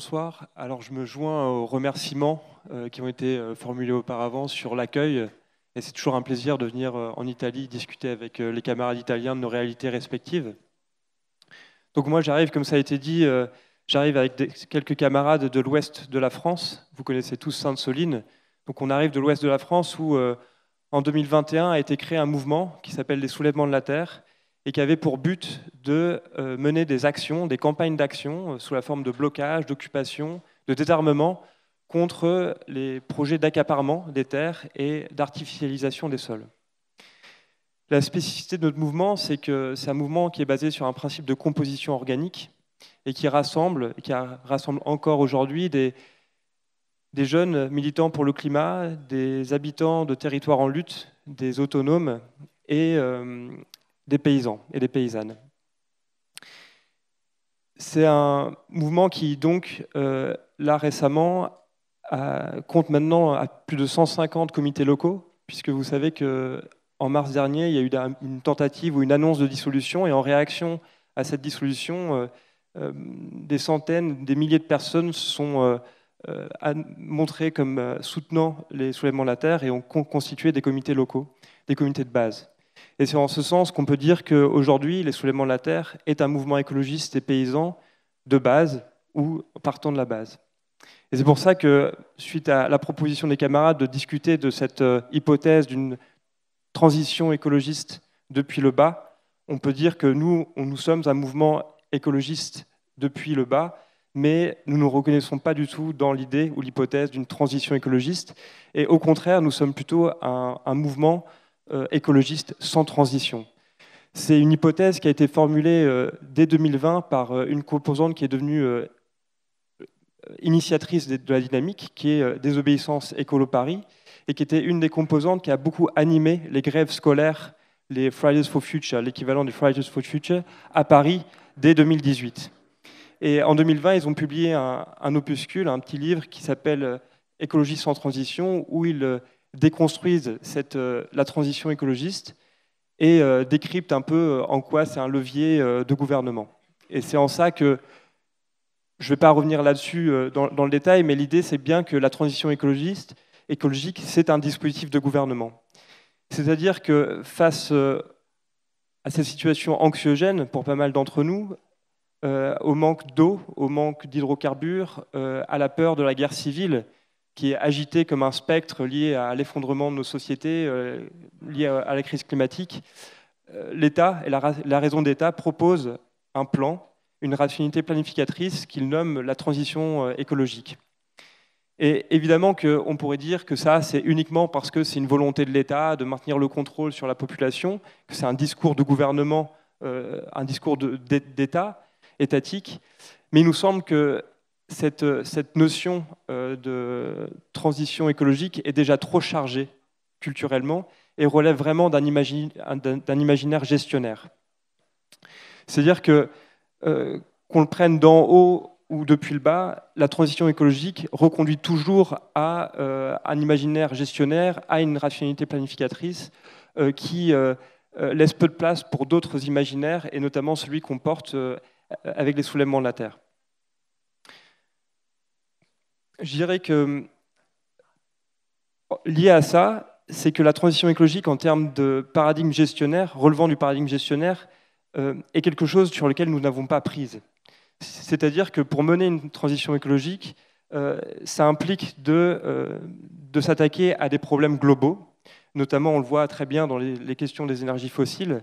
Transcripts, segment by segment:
bonsoir. Alors je me joins aux remerciements euh, qui ont été euh, formulés auparavant sur l'accueil. Et c'est toujours un plaisir de venir euh, en Italie discuter avec les camarades italiens de nos réalités respectives. Donc moi j'arrive, comme ça a été dit, j'arrive avec quelques camarades de l'ouest de la France. Vous connaissez tous Sainte-Soline. Donc on arrive de l'ouest de la France où en 2021 a été créé un mouvement qui s'appelle les soulèvements de la Terre et qui avait pour but de euh, mener des actions, des campagnes d'action euh, sous la forme de blocage, d'occupation, de désarmement contre les projets d'accaparement des terres et d'artificialisation des sols. La spécificité de notre mouvement, c'est que c'est un mouvement qui est basé sur un principe de composition organique et qui rassemble, qui rassemble encore aujourd'hui des, jeunes militants pour le climat, des habitants de territoires en lutte, des autonomes et, euh, des paysans et des paysannes. C'est un mouvement qui, donc, euh, là récemment, compte maintenant à plus de 150 comités locaux, puisque vous savez qu'en mars dernier, il y a eu une tentative ou une annonce de dissolution, et en réaction à cette dissolution, euh, euh, des centaines, des milliers de personnes se sont montrées comme soutenant les soulèvements de la terre et ont constitué des comités locaux, des comités de base. Et c'est en ce sens qu'on peut dire qu'aujourd'hui, les soulèvements de la Terre est un mouvement écologiste et paysan de base ou partant de la base. Et c'est pour ça que, suite à la proposition des camarades de discuter de cette euh, hypothèse d'une transition écologiste depuis le bas, on peut dire que nous, nous sommes un mouvement écologiste depuis le bas, mais nous ne nous reconnaissons pas du tout dans l'idée ou l'hypothèse d'une transition écologiste. Et au contraire, nous sommes plutôt un, un mouvement euh, écologiste sans transition. C'est une hypothèse qui a été formulée euh, dès 2020 par euh, une composante qui est devenue initiatrice de la dynamique, qui est Désobéissance Écolo Paris, et qui était une des composantes qui a beaucoup animé les grèves scolaires, les Fridays for Future, l'équivalent des Fridays for Future, à Paris dès 2018. Et en 2020, ils ont publié un, opuscule, un petit livre qui s'appelle Écologie sans transition, où ils déconstruisent euh, la transition écologiste et euh, décryptent un peu euh, en quoi c'est un levier de gouvernement. Et c'est en ça que je ne vais pas revenir là-dessus dans, le détail, mais l'idée c'est bien que la transition écologiste, écologique, c'est un dispositif de gouvernement. C'est-à-dire que face à cette situation anxiogène, pour pas mal d'entre nous, au manque d'eau, au manque d'hydrocarbures, à la peur de la guerre civile, qui est agité comme un spectre lié à l'effondrement de nos sociétés, euh, lié à, la crise climatique, euh, l'État et la, raison d'État proposent un plan, une rationalité planificatrice qu'ils nomment la transition euh, écologique. Et évidemment qu'on pourrait dire que ça, c'est uniquement parce que c'est une volonté de l'État de maintenir le contrôle sur la population, que c'est un discours de gouvernement, un discours d'État, étatique. Mais il nous semble que euh, cette, notion euh, de transition écologique est déjà trop chargée culturellement et relève vraiment d'un imaginaire, gestionnaire. C'est-à-dire que, euh, qu'on le prenne d'en haut ou depuis le bas, la transition écologique reconduit toujours à un imaginaire gestionnaire, à une rationalité planificatrice qui laisse peu de place pour d'autres imaginaires, et notamment celui qu'on porte avec les soulèvements de la Terre. Je dirais que euh, lié à ça, c'est que la transition écologique en termes de paradigme gestionnaire, relevant du paradigme gestionnaire, euh, est quelque chose sur lequel nous n'avons pas prise. C'est-à-dire que pour mener une transition écologique, euh, ça implique de, de s'attaquer à des problèmes globaux, notamment on le voit très bien dans les, les questions des énergies fossiles,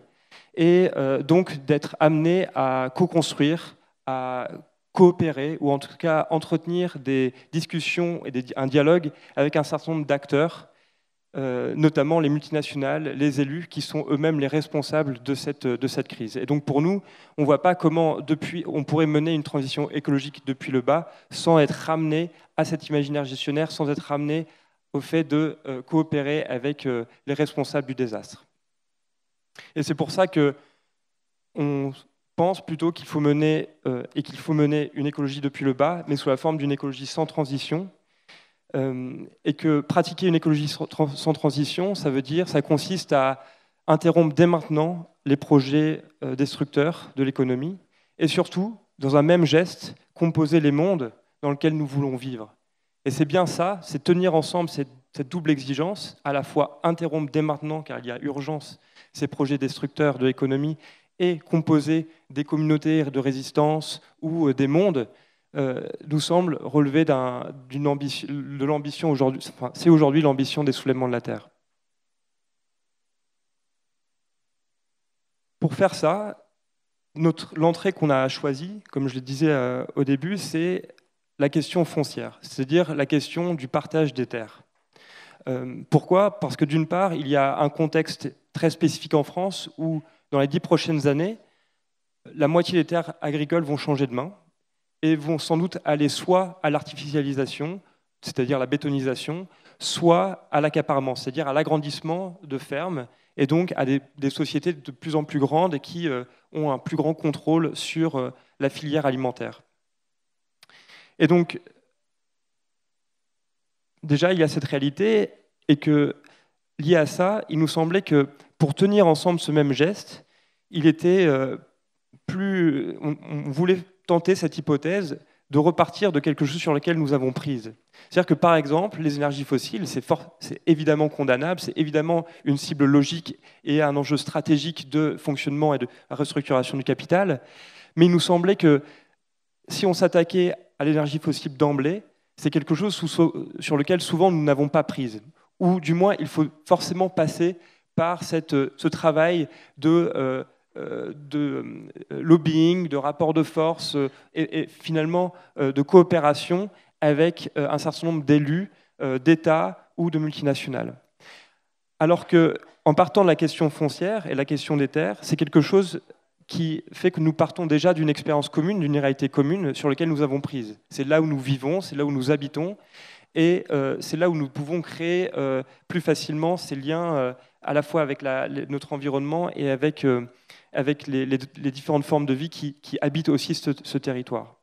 et donc d'être amené à co-construire, à coopérer ou en tout cas entretenir des discussions et un dialogue avec un certain nombre d'acteurs, euh, notamment les multinationales, les élus, qui sont eux-mêmes les responsables de cette, de cette crise. Et donc pour nous, on ne voit pas comment depuis, on pourrait mener une transition écologique depuis le bas sans être ramené à cet imaginaire gestionnaire, sans être ramené au fait de euh, coopérer avec euh, les responsables du désastre. Et c'est pour ça que on, pense plutôt qu'il faut mener euh, et qu'il faut mener une écologie depuis le bas, mais sous la forme d'une écologie sans transition. Euh, et que pratiquer une écologie sans transition, ça veut dire, ça consiste à interrompre dès maintenant les projets euh, destructeurs de l'économie, et surtout, dans un même geste, composer les mondes dans lesquels nous voulons vivre. Et c'est bien ça, c'est tenir ensemble cette double exigence, à la fois interrompre dès maintenant, car il y a urgence, ces projets destructeurs de l'économie, et composé des communautés de résistance ou euh, des mondes, euh, nous semble relever ambition de l'ambition aujourd'hui. c'est aujourd'hui l'ambition des soulèvements de la Terre. Pour faire ça, l'entrée qu'on a choisie, comme je le disais euh, au début, c'est la question foncière, c'est-à-dire la question du partage des terres. pourquoi Parce que d'une part, il y a un contexte très spécifique en France où dans les dix prochaines années, la moitié des terres agricoles vont changer de main et vont sans doute aller soit à l'artificialisation, c'est-à-dire la bétonisation, soit à l'accaparement, c'est-à-dire à, l'agrandissement de fermes et donc à des, sociétés de plus en plus grandes qui euh, ont un plus grand contrôle sur euh, la filière alimentaire. Et donc, déjà, il y a cette réalité et que, lié à ça, il nous semblait que pour tenir ensemble ce même geste, il était euh, plus. On, voulait tenter cette hypothèse de repartir de quelque chose sur lequel nous avons prise. C'est-à-dire que par exemple, les énergies fossiles, c'est, évidemment condamnable, c'est évidemment une cible logique et un enjeu stratégique de fonctionnement et de restructuration du capital, mais il nous semblait que si on s'attaquait à l'énergie fossile d'emblée, c'est quelque chose sur lequel souvent nous n'avons pas prise, ou du moins il faut forcément passer par euh, ce travail de, euh, euh, lobbying, de rapport de force et, finalement de coopération avec un certain nombre d'élus, d'États ou de multinationales. Alors que, en partant de la question foncière et la question des terres, c'est quelque chose qui fait que nous partons déjà d'une expérience commune, d'une réalité commune sur laquelle nous avons prise. C'est là où nous vivons, c'est là où nous habitons, et c'est là où nous pouvons créer plus facilement ces liens à la fois avec notre environnement et avec, euh, avec les, différentes formes de vie qui, habitent aussi ce, territoire.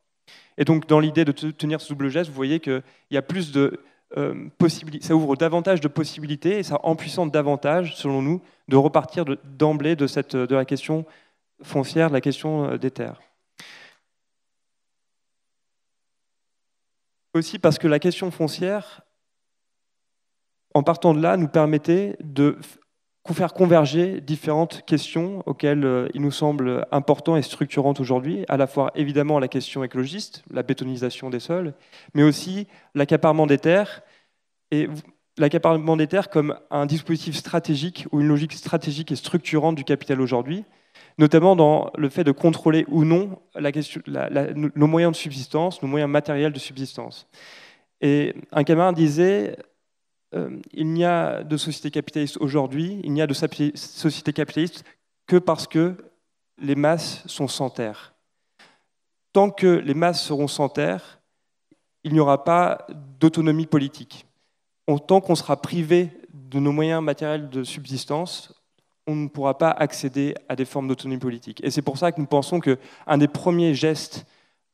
Et donc, dans l'idée de tenir ce double geste, vous voyez qu'il y a plus de euh, possibilités, ça ouvre davantage de possibilités et ça empuissante davantage, selon nous, de repartir d'emblée de la question foncière, de la question euh, des terres. Aussi parce que la question foncière, en partant de là, nous permettait de faire converger différentes questions auxquelles euh, il nous semble important et structurante aujourd'hui, à la fois évidemment la question écologiste, la bétonisation des sols, mais aussi l'accaparement des terres et l'accaparement des terres comme un dispositif stratégique ou une logique stratégique et structurante du capital aujourd'hui, notamment dans le fait de contrôler ou non la question, nos moyens de subsistance, nos moyens matériels de subsistance. Et un camarade disait, euh, il n'y a de société capitaliste aujourd'hui, il n'y a de société capitaliste que parce que les masses sont sans terre. Tant que les masses seront sans terre, il n'y aura pas d'autonomie politique. Tant qu'on sera privé de nos moyens matériels de subsistance, on ne pourra pas accéder à des formes d'autonomie politique. Et c'est pour ça que nous pensons qu'un des premiers gestes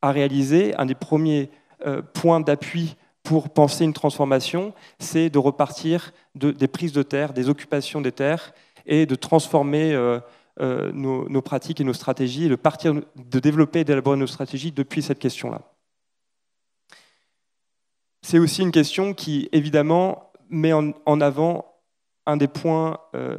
à réaliser, un des premiers euh, points d'appui pour penser une transformation, c'est de repartir des prises de terre, des occupations des terres, et de transformer euh, euh, nos, pratiques et nos stratégies, de, partir, de développer et d'élaborer nos stratégies depuis cette question-là. C'est aussi une question qui, évidemment, met en, avant un des points, euh,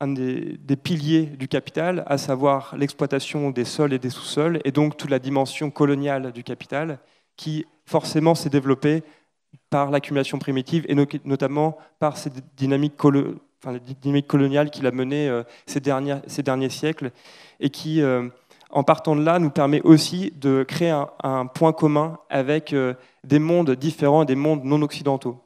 un des, des, piliers du capital, à savoir l'exploitation des sols et des sous-sols, et donc toute la dimension coloniale du capital, qui forcément s'est développée par l'accumulation primitive et notamment par ces dynamique coloniale qu'il a menée euh, ces, ces, derniers siècles et qui, euh, en partant de là, nous permet aussi de créer un, point commun avec euh, des mondes différents, des mondes non occidentaux.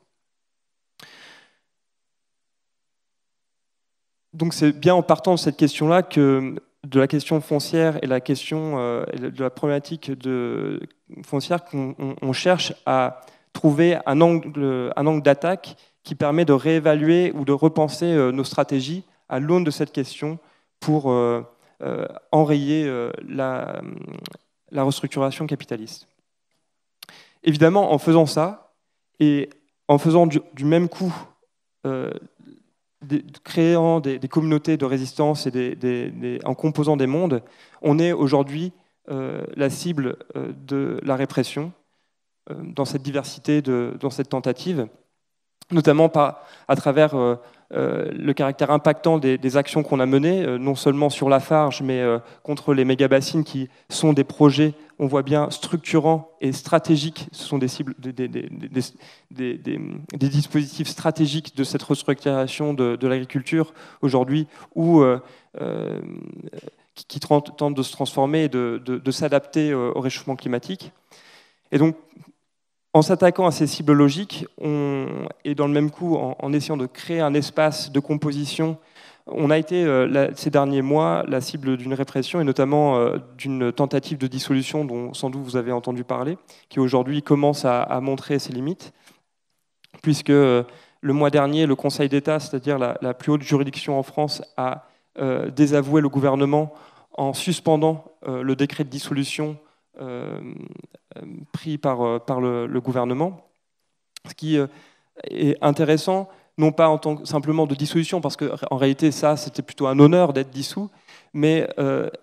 Donc c'est bien en partant de cette question-là que de la question foncière et la question de la problématique de foncière qu'on cherche à trouver un angle, un angle d'attaque qui permet de réévaluer ou de repenser euh, nos stratégies à l'aune de cette question pour euh, euh, enrayer la, restructuration capitaliste. Évidemment, en faisant ça, et en faisant du, même coup, créant des, communautés de résistance et en composant des mondes, on est aujourd'hui la cible de la répression euh, dans cette diversité, de, dans cette tentative, notamment à travers euh, euh, le caractère impactant des, actions qu'on a menées, non seulement sur la farge, mais contre les méga-bassines qui sont des projets, on voit bien, structurants et stratégiques. Ce sont des, cibles, des, dispositifs stratégiques de cette restructuration de, l'agriculture aujourd'hui, ou qui, tentent de se transformer et de, de s'adapter au réchauffement climatique. Et donc, en s'attaquant à ces cibles logiques, et dans le même coup, en, essayant de créer un espace de composition, on a été euh, ces derniers mois la cible d'une répression et notamment euh, d'une tentative de dissolution dont sans doute vous avez entendu parler, qui aujourd'hui commence à, montrer ses limites, puisque euh, le mois dernier, le Conseil d'État, c'est-à-dire la, plus haute juridiction en France, a désavoué le gouvernement en suspendant le décret de dissolution euh, euh, pris par, euh, par le, gouvernement. Ce qui est intéressant, non pas en tant que, simplement de dissolution, parce qu'en réalité, ça, c'était plutôt un honneur d'être dissous, mais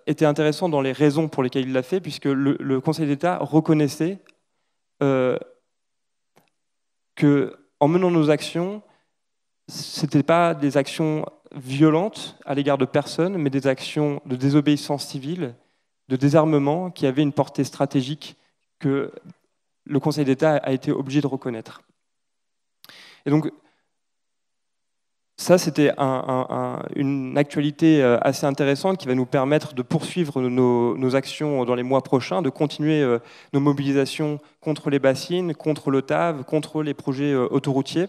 était intéressant dans les raisons pour lesquelles il l'a fait, puisque le, Conseil d'État reconnaissait euh, que, en menant nos actions, ce pas des actions violentes à l'égard de personnes, mais des actions de désobéissance civile de désarmement qui avait une portée stratégique que le Conseil d'État a été obligé de reconnaître. Et donc, ça, c'était une actualité euh, assez intéressante qui va nous permettre de poursuivre nos, actions dans les mois prochains, de continuer euh, nos mobilisations contre les bassines, contre l'OTAV, contre les projets euh, autoroutiers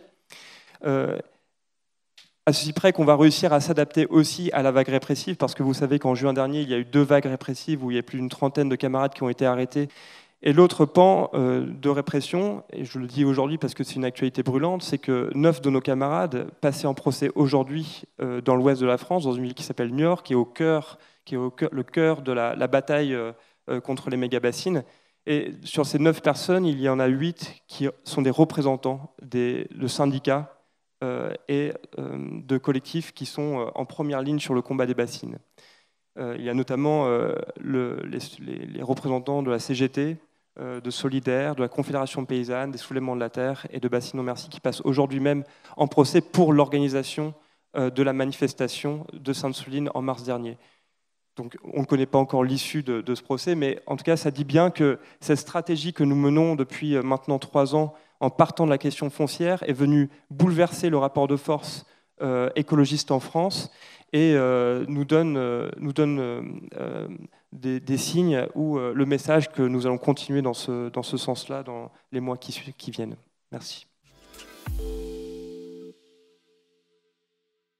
à ceci près qu'on va réussir à s'adapter aussi à la vague répressive, parce que vous savez qu'en juin dernier, il y a eu deux vagues répressives où il y a plus d'une trentaine de camarades qui ont été arrêtés. Et l'autre pan euh, de répression, et je le dis aujourd'hui parce que c'est une actualité brûlante, c'est que neuf de nos camarades passés en procès aujourd'hui euh, dans l'ouest de la France, dans une ville qui s'appelle Niort, qui est au qui est au cœur, le cœur de la, bataille euh, contre les méga et sur ces neuf personnes, il y en a huit qui sont des représentants des, de syndicats euh, et euh, de collectifs qui sont euh, en première ligne sur le combat des bassines. il y a notamment les, représentants de la CGT, de Solidaire, de la Confédération paysanne, des Soulèvements de la Terre et de Bassines non Merci qui passent aujourd'hui même en procès pour l'organisation de la manifestation de Sainte-Soline en mars dernier. Donc on ne connaît pas encore l'issue de, de, ce procès, mais en tout cas ça dit bien que cette stratégie que nous menons depuis maintenant trois ans en partant de la question foncière, est venu bouleverser le rapport de force euh, écologiste en France et euh, nous donne, euh, nous donne des, signes ou le message que nous allons continuer dans ce, dans ce sens-là dans les mois qui, qui viennent. Merci.